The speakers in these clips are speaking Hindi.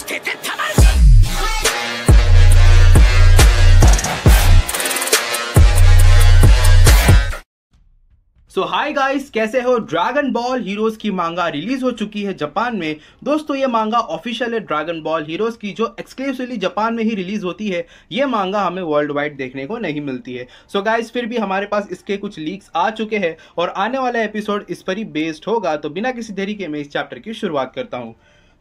सो हाय गाइस कैसे हो ड्रैगन बॉल हीरोज की मांगा रिलीज हो चुकी है जापान में दोस्तों ये मांगा ऑफिशियल है ड्रैगन बॉल हीरोज की जो एक्सक्लूसिवली जापान में ही रिलीज होती है ये मांगा हमें वर्ल्ड वाइड देखने को नहीं मिलती है सो so गाइस फिर भी हमारे पास इसके कुछ लीक्स आ चुके हैं और आने वाला एपिसोड इस पर ही बेस्ड होगा तो बिना किसी देरी के मैं इस चैप्टर की शुरुआत करता हूँ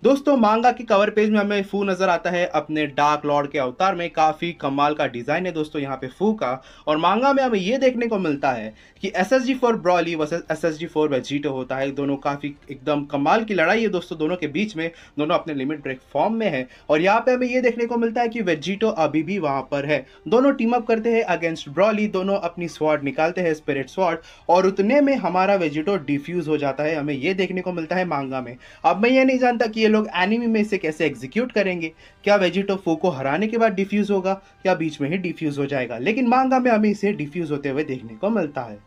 दोस्तों मांगा की कवर पेज में हमें फू नजर आता है अपने डार्क लॉर्ड के अवतार में काफी कमाल का डिजाइन है दोस्तों यहाँ पे फू का और मांगा में हमें ये देखने को मिलता है कि S S G four Broly S S G four Vegito होता है दोनों काफी एकदम कमाल की लड़ाई है दोस्तों दोनों के बीच में दोनों अपने लिमिट ब्रेक फॉर्म में है और यहाँ पे हमें ये देखने को मिलता है कि वेजीटो अभी भी वहां पर है दोनों टीम अप करते हैं अगेंस्ट ब्रॉली दोनों अपनी स्वाड निकालते हैं स्पिरिट स्वाड और उतने में हमारा वेजिटो डिफ्यूज हो जाता है हमें ये देखने को मिलता है मांगा में अब मैं ये नहीं जानता कि लोग एनिमी में इसे कैसे एग्जीक्यूट करेंगे क्या वेजिटोफो को हराने के बाद डिफ्यूज़ होगा या बीच में ही डिफ्यूज़ हो जाएगा लेकिन मांगा में हमें इसे डिफ्यूज़ होते हुए देखने को मिलता है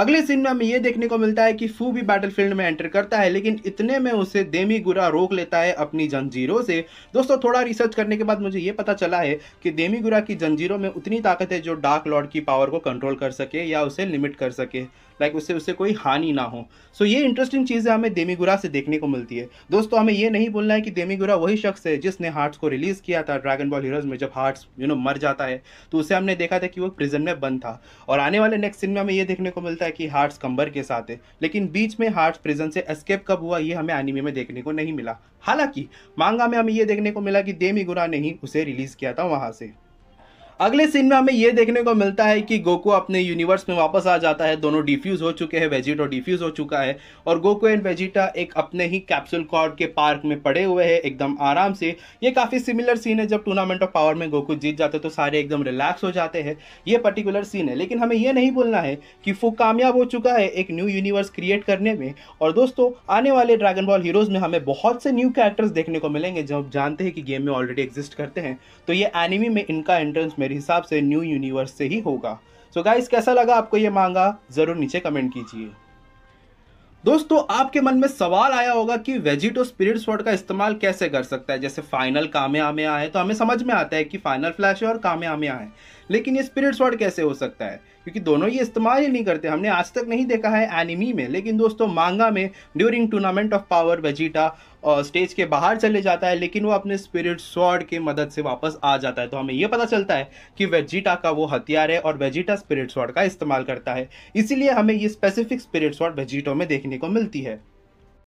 अगले सीन में हमें यह देखने को मिलता है कि फू भी बैटलफील्ड में एंटर करता है लेकिन इतने में उसे देमी गुरा रोक लेता है अपनी जंजीरों से दोस्तों थोड़ा रिसर्च करने के बाद मुझे ये पता चला है कि देमी गुरा की जंजीरों में उतनी ताकत है जो डार्क लॉर्ड की पावर को कंट्रोल कर सके या उसे लिमिट कर सके लाइक उससे उससे कोई हानि ना हो सो so, ये इंटरेस्टिंग चीज़ें हमें देमीगुरा से देखने को मिलती है दोस्तों हमें ये नहीं बोलना है कि देमीगुरा वही शख्स है जिसने हार्ट्स को रिलीज़ किया था ड्रैगन बॉल हीरोज में जब हार्ट्स यू नो मर जाता है तो उसे हमने देखा था कि वो प्रिजन में बंद था और आने वाले नेक्स्ट सीन में हमें ये देखने को मिलता है है कि हार्ट्स कंबर के साथ है लेकिन बीच में हार्ट्स प्रिजन से एस्केप कब हुआ ये हमें एनिमे में देखने को नहीं मिला हालांकि मांगा में हमें ये देखने को मिला कि देमी गुरा ने ही उसे रिलीज़ किया था वहां से अगले सीन में हमें यह देखने को मिलता है कि गोको अपने यूनिवर्स में वापस आ जाता है दोनों डिफ्यूज हो चुके हैं वेजिटो डिफ्यूज हो चुका है और गोको एंड वेजिटा एक अपने ही कैप्सूल कॉर्ड के पार्क में पड़े हुए हैं एकदम आराम से ये काफ़ी सिमिलर सीन है जब टूर्नामेंट ऑफ पावर में गोको जीत जाते तो सारे एकदम रिलैक्स हो जाते हैं ये पर्टिकुलर सीन है लेकिन हमें यह नहीं बोलना है कि फू कामयाब हो चुका है एक न्यू यूनिवर्स क्रिएट करने में और दोस्तों आने वाले ड्रैगन बॉल हीरोज़ में हमें बहुत से न्यू कैरेक्टर्स देखने को मिलेंगे जब जानते हैं कि गेम में ऑलरेडी एग्जिस्ट करते हैं तो ये एनिमी में इनका एंट्रेंस मेरे हिसाब से न्यू यूनिवर्स से ही होगा सो so गाइस कैसा लगा आपको ये मांगा ज़रूर नीचे कमेंट कीजिए दोस्तों आपके मन में सवाल आया होगा कि वेजिटो स्पिरिट स्वर्ड का इस्तेमाल कैसे कर सकता है जैसे फाइनल कामे आमे आए तो हमें समझ में आता है कि फाइनल फ्लैश है और कामे आमे आए लेकिन ये स्पिरिट स्वॉर्ड कैसे हो सकता है क्योंकि दोनों ये इस्तेमाल ही नहीं करते हमने आज तक नहीं देखा है एनिमी में लेकिन दोस्तों मांगा में during tournament of power Vegeta और स्टेज के बाहर चले जाता है लेकिन वो अपने स्पिरिट स्वॉर्ड की मदद से वापस आ जाता है तो हमें ये पता चलता है कि वेजिटा का वो हथियार है और वेजिटा स्पिरिट स्वॉर्ड का इस्तेमाल करता है इसीलिए हमें ये स्पेसिफिक स्पिरिट स्वॉर्ड वेजिटो में देखने को मिलती है